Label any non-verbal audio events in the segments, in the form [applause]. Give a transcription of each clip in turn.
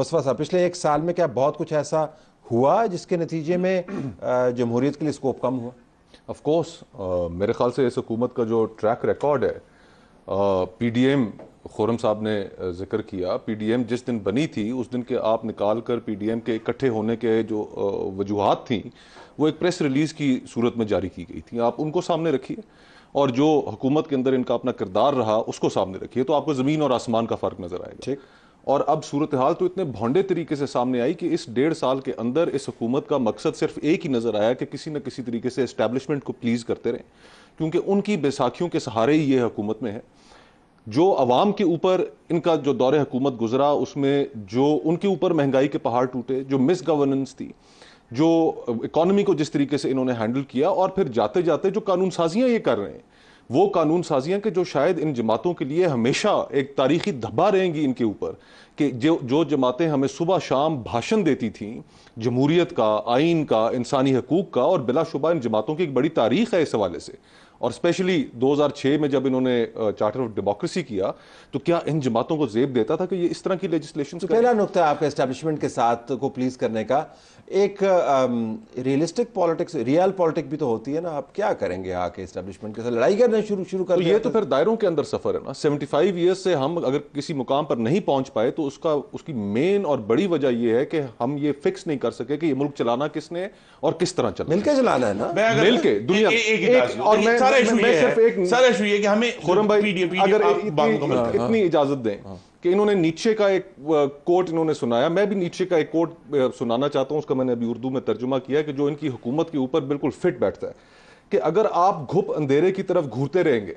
साहब पिछले एक साल में क्या बहुत कुछ ऐसा हुआ जिसके नतीजे में जमहूरीत के लिए स्कोप कम हुआ ऑफ मेरे ख्याल से इस हुकूमत का जो ट्रैक रिकॉर्ड है पी डी एम खुरम साहब ने जिक्र किया पी डी एम जिस दिन बनी थी उस दिन के आप निकाल कर पी डी एम के इकट्ठे होने के जो वजूहत थी वो एक प्रेस रिलीज़ की सूरत में जारी की गई थी आप उनको सामने रखिए और जो हुकूमत के अंदर इनका अपना किरदार रहा उसको सामने रखिए तो आपको ज़मीन और आसमान का फ़र्क नज़र आएगा ठीक और अब सूरत हाल तो इतने भोंडे तरीके से सामने आई कि इस डेढ़ साल के अंदर इस हुकूमत का मकसद सिर्फ एक ही नज़र आया कि किसी न किसी तरीके से इस्टेब्लिशमेंट को प्लीज़ करते रहें क्योंकि उनकी बैसाखियों के सहारे ही ये हुकूमत में है जो अवाम के ऊपर इनका जो दौर हुकूमत गुजरा उसमें जो उनके ऊपर महंगाई के पहाड़ टूटे जो मिस गवर्नेंस थी जो इकॉनमी को जिस तरीके से इन्होंने हैंडल किया और फिर जाते जाते जो कानून साजियाँ ये कर रहे हैं वो कानून साजियाँ के जो शायद इन जमातों के लिए हमेशा एक तारीखी धब्बा रहेंगी इनके ऊपर कि जो जो जमातें हमें सुबह शाम भाषण देती थीं जमहूरीत का आइन का इंसानी हकूक़ का और बिलाशुबा इन जमातों की एक बड़ी तारीख है इस हवाले से और स्पेशली 2006 में जब इन्होंने चार्टर ऑफ डेमोक्रेसी किया तो क्या इन जमातों को जेब देता था कि ये इस तरह की लेजिस्लेशन तो पहला नुकता है आपके इस्टेब्लिशमेंट के साथ को प्लीज करने का एक रियलिस्टिक पॉलिटिक्स रियल पॉलिटिक्स भी तो होती है ना आप क्या करेंगे आके इस्टेब्लिशमेंट के साथ लड़ाई करने शुरू शुरू कर तो ये तो फिर दायरों के अंदर सफर है ना 75 ईयर्स से हम अगर किसी मुकाम पर नहीं पहुंच पाए तो उसका उसकी मेन और बड़ी वजह ये है कि हम ये फिक्स नहीं कर सके कि ये मुल्क चलाना किसने और किस तरह चलाना मिलकर चलाना है ना मिलकर दुनिया और सारा इशू ये है कि हमें खुरम भाई अगर इतनी इजाजत दें कि इन्होंने नीचे का एक कोट इन्होंने सुनाया मैं भी नीचे का एक कोट सुनाना चाहता हूँ उसका मैंने अभी उर्दू में तर्जुमा किया कि जो इनकी हुकूमत के ऊपर बिल्कुल फिट बैठता है कि अगर आप घुप अंधेरे की तरफ घूरते रहेंगे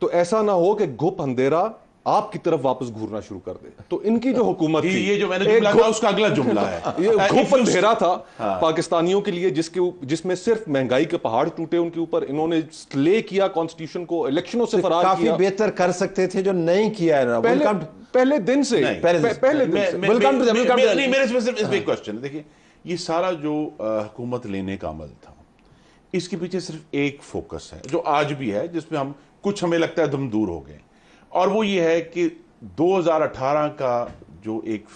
तो ऐसा ना हो कि घुप अंधेरा आपकी तरफ वापस घूरना शुरू कर दे तो इनकी जो हुकूमत थी ये जो मैंने जुमला कहा उसका अगला जुमला है [laughs] ये घुप अंधेरा था हाँ। पाकिस्तानियों के लिए जिसके जिसमें सिर्फ महंगाई के पहाड़ टूटे उनके ऊपर इन्होंने स्ले किया कॉन्स्टिट्यूशन को इलेक्शनों से तो फरार काफी बेहतर कर सकते थे जो नहीं किया है पहले, पहले दिन से पहले मेरे क्वेश्चन हाँ। देखिए ये सारा जो हुकूमत लेने का अमल था इसके पीछे सिर्फ एक फोकस है जो आज भी है जिसमें हम कुछ हमें लगता है दम दूर हो गए और वो ये है कि 2018 का जो एक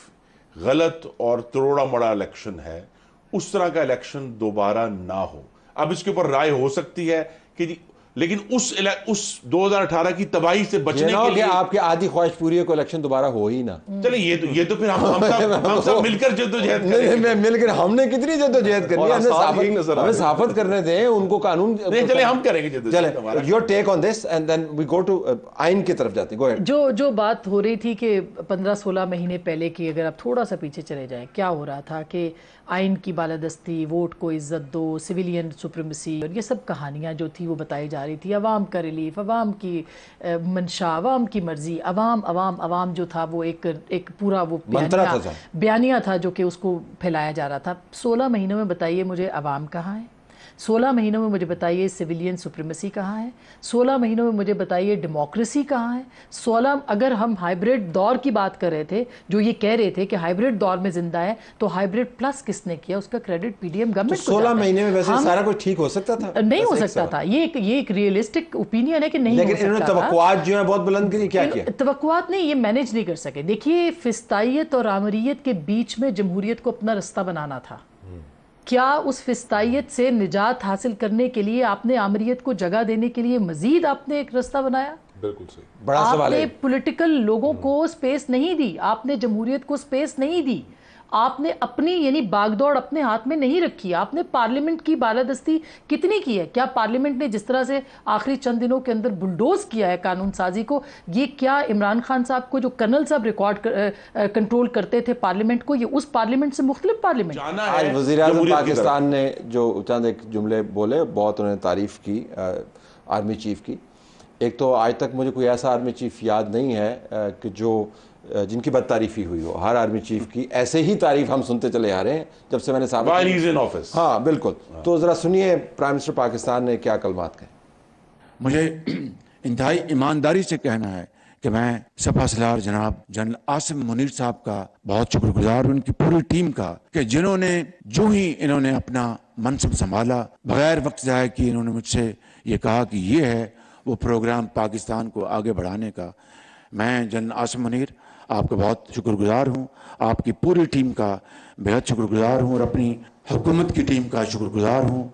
गलत और तरोड़ा मड़ा इलेक्शन है उस तरह का इलेक्शन दोबारा ना हो अब इसके ऊपर राय हो सकती है कि जी लेकिन उस उस 2018 की तबाही से बचने के लिए आपके आधी ख्वाहिश पूरी को इलेक्शन दोबारा हो ही ना चलिए ये तो ये तो फिर हम हम सब [laughs] हम सब मिलकर जद्दोजहद करें मिलकर हमने कितनी जद्दोजहद करनी है हमें हमें साफत करने दें उनको कानून नहीं चलिए हम करेंगे जद्दोजहद your take on this and then we go to आईन की तरफ जाते गो अहेड जो जो बात हो रही थी कि 15 16 महीने पहले की अगर आप थोड़ा सा पीछे चले जाएं क्या हो रहा था कि आइन की बालादस्ती वोट को इज्जत दो सिविलियन सुप्रीमेसी और ये सब कहानियां जो थी वो बताई जा रही थी आवाम का रिलीफ आवाम की मंशा आवाम की मर्जी आवाम अवाम आवाम जो था वो एक एक पूरा वो बयानिया था, था जो कि उसको फैलाया जा रहा था सोलह महीनों में बताइए मुझे आवाम कहाँ है सोलह महीनों में मुझे बताइए सिविलियन सुप्रीमेसी कहाँ है सोलह महीनों में मुझे बताइए डेमोक्रेसी कहाँ है सोलह अगर हम हाइब्रिड दौर की बात कर रहे थे जो ये कह रहे थे कि हाइब्रिड दौर में जिंदा है तो हाइब्रिड प्लस किसने किया उसका क्रेडिट पीडीएम गवर्नमेंट तो सोलह महीने में वैसे सारा कुछ ठीक हो सकता था नहीं हो सकता था ये ये एक रियलिस्टिक ओपिनियन है कि नहीं जो है बहुत बुलंद के लिए क्या किया तवक्कुआत नहीं ये मैनेज नहीं कर सके देखिए फिस्ताइत और आमरीत के बीच में जमहूरियत को अपना रास्ता बनाना था क्या उस फिस्ताइत से निजात हासिल करने के लिए आपने आमरीत को जगह देने के लिए मजीद आपने एक रास्ता बनाया बिल्कुल सही बड़ा सवाल है पॉलिटिकल लोगों को स्पेस हम्म। नहीं दी आपने जमहूरियत को स्पेस नहीं दी आपने अपनी यानी बागदौड़ अपने हाथ में नहीं रखी आपने पार्लियामेंट की बालादस्ती कितनी की है क्या पार्लियामेंट ने जिस तरह से आखिरी चंद दिनों के अंदर बुलडोज किया है कानून साजी को ये क्या इमरान खान साहब को जो कर्नल साहब रिकॉर्ड कर, कंट्रोल करते थे पार्लियामेंट को ये उस पार्लियामेंट से मुख्तलिफ पार्लियामेंट आज वजी पाकिस्तान ने जो चंद एक जुमले बोले बहुत उन्होंने तारीफ की आर्मी चीफ की एक तो आज तक मुझे कोई ऐसा आर्मी चीफ याद नहीं है कि जो जिनकी बद तारीफी हुई हो हर आर्मी चीफ की ऐसे ही तारीफ हम सुनते चले आ रहे हैं जब से मैंने साबित ऑफिस हाँ बिल्कुल हाँ। तो ज़रा सुनिए प्राइम मिनिस्टर पाकिस्तान ने क्या कलमात कहे मुझे इंतहाई ईमानदारी से कहना है कि मैं सपा सलार जनाब जनरल आसिम मुनीर साहब का बहुत शुक्रगुजार हूँ उनकी पूरी टीम का कि जिन्होंने जो ही इन्होंने अपना मनसब संभाला बगैर वक्त जाए कि इन्होंने मुझसे ये कहा कि ये है वो प्रोग्राम पाकिस्तान को आगे बढ़ाने का मैं जनरल आसिम मुनीर आपका बहुत शुक्रगुजार हूँ आपकी पूरी टीम का बेहद शुक्रगुजार हूँ और अपनी हुकूमत की टीम का शुक्रगुजार हूँ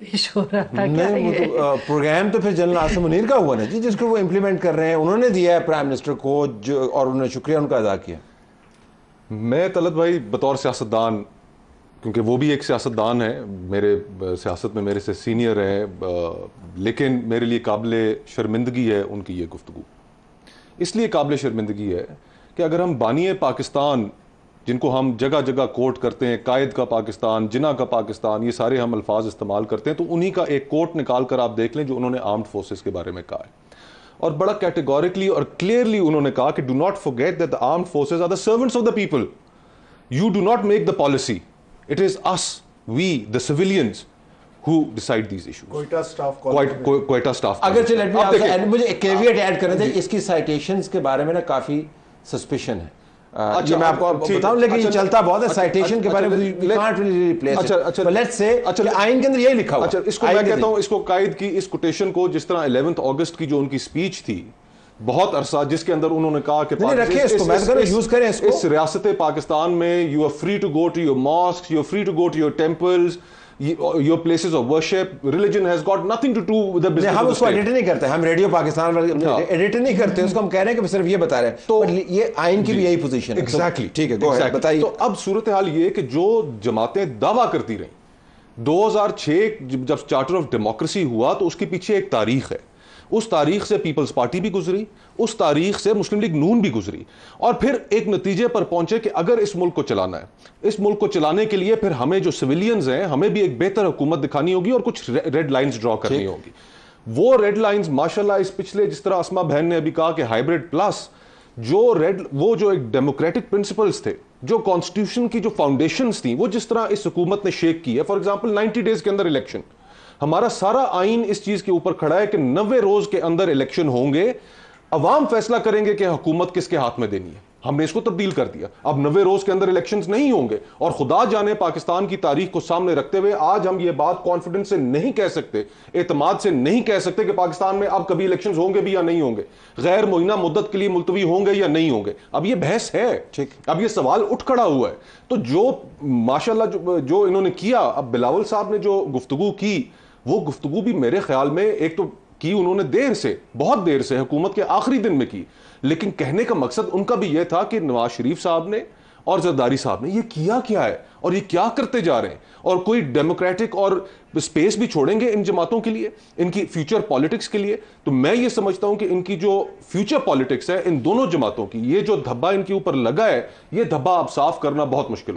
पेश हो रहा था क्या तो, प्रोग्राम तो फिर जनरल आसम मुनीर का हुआ ना जी जिसको वो इम्प्लीमेंट कर रहे हैं उन्होंने दिया है प्राइम मिनिस्टर को जो और उन्होंने शुक्रिया उनका अदा किया मैं तलत भाई बतौर सियासतदान क्योंकि वो भी एक सियासतदान है मेरे सियासत में मेरे से सीनियर हैं लेकिन मेरे लिए काबिल शर्मिंदगी है उनकी ये गुफ्तु इसलिए काबिल शर्मिंदगी है कि अगर हम बानिए पाकिस्तान जिनको हम जगह जगह कोर्ट करते हैं कायद का पाकिस्तान जिना का पाकिस्तान ये सारे हम अल्फाज इस्तेमाल करते हैं तो उन्हीं का एक कोट निकाल कर आप देख लें जो उन्होंने आर्म्ड फोर्सेस के बारे में कहा है और बड़ा कैटेगोरिकली और क्लियरली उन्होंने कहा कि do not forget that the armed forces are the servants of the people you do not make the policy it is us we the civilians who decide these issues quota staff quota, quota staff अगर चल let me आपसे मुझे एक caveat add करना चाहिए इसकी citations के बारे में ना काफी सस्पेशन है hai ये अच्छा, मैं आपको बताऊं लेकिन अच्छा, चलता बहुत है साइटेशन अच्छा, के अच्छा, बारे में लेट्स से आइन के अंदर यही लिखा हुआ अच्छा इसको मैं कहता हूं इसको कायद की इस कोटेशन को जिस तरह 11th अगस्त की जो उनकी स्पीच थी बहुत अरसा जिसके अंदर उन्होंने कहा कि रखे इसको इस, तो इस, यूज करें इसको इस रियासत पाकिस्तान में you are free to go to your mosque you are free to go to your temples your places of worship religion has got nothing to do with the business हम उसको एडिट नहीं करते हम रेडियो पाकिस्तान एडिट नहीं करते उसको हम कह रहे हैं कि सिर्फ ये बता रहे हैं तो ये आइन की भी यही पोजीशन है एग्जैक्टली तो ठीक है तो बताइए तो अब सूरत हाल ये कि जो जमातें दावा करती रहीं 2006 जब चार्टर ऑफ डेमोक्रेसी हुआ तो उसके पीछे एक तारीख है उस तारीख से पीपल्स पार्टी भी गुजरी उस तारीख से मुस्लिम लीग नून भी गुजरी और फिर एक नतीजे पर पहुंचे कि अगर इस मुल्क को चलाना है इस मुल्क को चलाने के लिए फिर हमें जो सिविलियंस हैं हमें भी एक बेहतर हुकूमत दिखानी होगी और कुछ रेड लाइन्स ड्रॉ करनी होगी वो रेड लाइन्स माशाल्लाह इस पिछले जिस तरह असमा बहन ने अभी कहा कि हाइब्रिड प्लस जो रेड वो जो एक डेमोक्रेटिक प्रिंसिपल्स थे जो कॉन्स्टिट्यूशन की जो फाउंडेशन थी वो जिस तरह इस हुकूमत ने शेक की है फॉर एग्जाम्पल नाइन्टी डेज के अंदर इलेक्शन हमारा सारा आइन इस चीज के ऊपर खड़ा है कि नब्बे रोज के अंदर इलेक्शन होंगे अवाम फैसला करेंगे कि हुकूमत किसके हाथ में देनी है हमने इसको तब्दील कर दिया अब नब्बे रोज के अंदर इलेक्शन नहीं होंगे और खुदा जाने पाकिस्तान की तारीख को सामने रखते हुए आज हम ये बात कॉन्फिडेंस से नहीं कह सकते एतमाद से नहीं कह सकते कि पाकिस्तान में अब कभी इलेक्शन होंगे भी या नहीं होंगे गैर मुइना मुद्दत के लिए मुलतवी होंगे या नहीं होंगे अब यह बहस है ठीक अब यह सवाल उठ खड़ा हुआ है तो जो माशाला जो, जो इन्होंने किया अब बिलावल साहब ने जो गुफ्तु की वो गुफ्तु भी मेरे ख्याल में एक तो की उन्होंने देर से बहुत देर से हुकूमत के आखिरी दिन में की लेकिन कहने का मकसद उनका भी यह था कि नवाज शरीफ साहब ने और जरदारी साहब ने ये किया क्या है और ये क्या करते जा रहे हैं और कोई डेमोक्रेटिक और स्पेस भी छोड़ेंगे इन जमातों के लिए इनकी फ्यूचर पॉलिटिक्स के लिए तो मैं ये समझता हूं कि इनकी जो फ्यूचर पॉलिटिक्स है इन दोनों जमातों की ये जो धब्बा इनके ऊपर लगा है ये धब्बा आप साफ करना बहुत मुश्किल